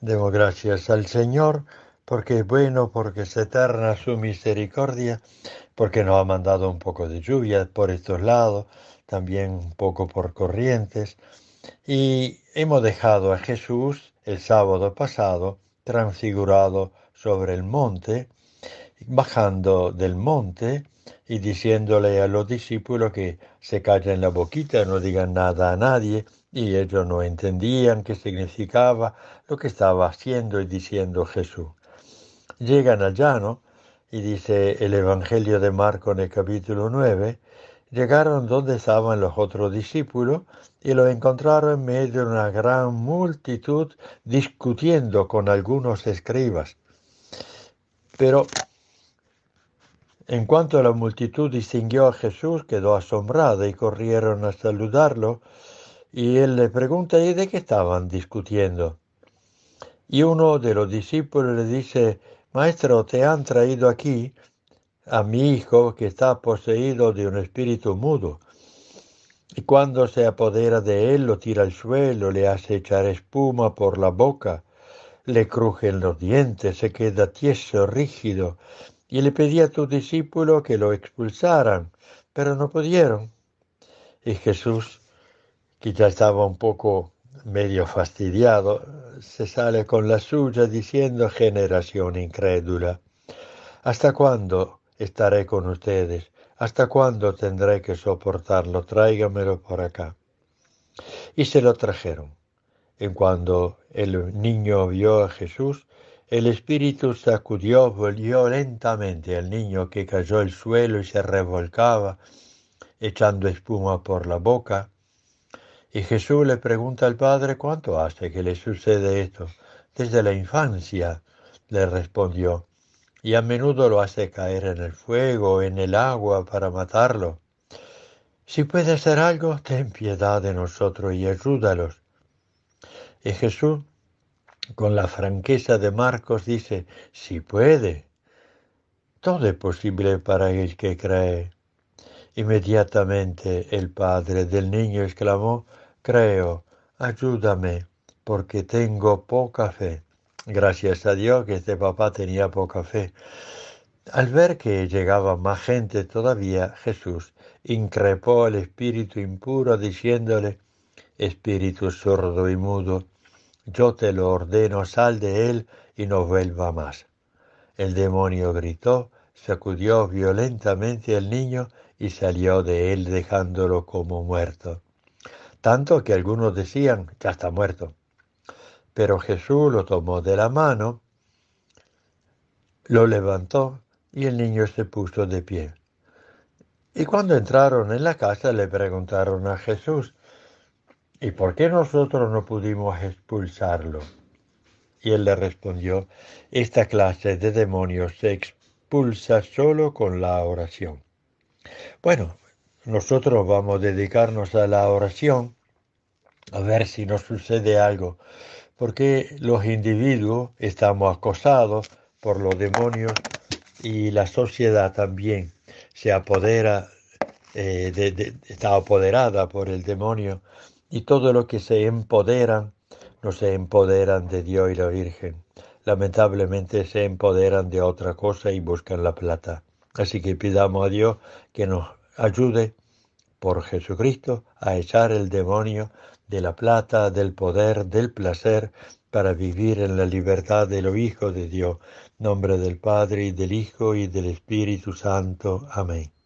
Demos gracias al Señor porque es bueno, porque es eterna su misericordia, porque nos ha mandado un poco de lluvia por estos lados, también un poco por corrientes. Y hemos dejado a Jesús el sábado pasado transfigurado sobre el monte bajando del monte y diciéndole a los discípulos que se callen la boquita, y no digan nada a nadie, y ellos no entendían qué significaba lo que estaba haciendo y diciendo Jesús. Llegan al llano y dice el Evangelio de Marco en el capítulo 9, llegaron donde estaban los otros discípulos y los encontraron en medio de una gran multitud discutiendo con algunos escribas. Pero en cuanto la multitud distinguió a Jesús, quedó asombrada y corrieron a saludarlo. Y él le pregunta, ¿y de qué estaban discutiendo? Y uno de los discípulos le dice, Maestro, te han traído aquí a mi hijo que está poseído de un espíritu mudo. Y cuando se apodera de él, lo tira al suelo, le hace echar espuma por la boca, le crujen los dientes, se queda tieso, rígido y le pedí a tus discípulos que lo expulsaran, pero no pudieron. Y Jesús, que ya estaba un poco medio fastidiado, se sale con la suya diciendo, generación incrédula, ¿hasta cuándo estaré con ustedes? ¿Hasta cuándo tendré que soportarlo? Tráigamelo por acá. Y se lo trajeron. En cuando el niño vio a Jesús, el espíritu sacudió volvió lentamente al niño que cayó al suelo y se revolcaba, echando espuma por la boca. Y Jesús le pregunta al padre cuánto hace que le sucede esto. Desde la infancia, le respondió, y a menudo lo hace caer en el fuego, en el agua, para matarlo. Si puede hacer algo, ten piedad de nosotros y ayúdalos. Y Jesús con la franqueza de Marcos dice, si puede, todo es posible para el que cree. Inmediatamente el padre del niño exclamó, creo, ayúdame, porque tengo poca fe. Gracias a Dios que este papá tenía poca fe. Al ver que llegaba más gente todavía, Jesús increpó al espíritu impuro diciéndole, espíritu sordo y mudo, yo te lo ordeno, sal de él y no vuelva más. El demonio gritó, sacudió violentamente al niño y salió de él dejándolo como muerto. Tanto que algunos decían, ya está muerto. Pero Jesús lo tomó de la mano, lo levantó y el niño se puso de pie. Y cuando entraron en la casa le preguntaron a Jesús, ¿y por qué nosotros no pudimos expulsarlo? Y él le respondió, esta clase de demonios se expulsa solo con la oración. Bueno, nosotros vamos a dedicarnos a la oración, a ver si nos sucede algo, porque los individuos estamos acosados por los demonios y la sociedad también se apodera, eh, está apoderada por el demonio y todo lo que se empoderan, no se empoderan de Dios y la Virgen. Lamentablemente se empoderan de otra cosa y buscan la plata. Así que pidamos a Dios que nos ayude por Jesucristo a echar el demonio de la plata, del poder, del placer, para vivir en la libertad de los hijos de Dios. Nombre del Padre y del Hijo y del Espíritu Santo. Amén.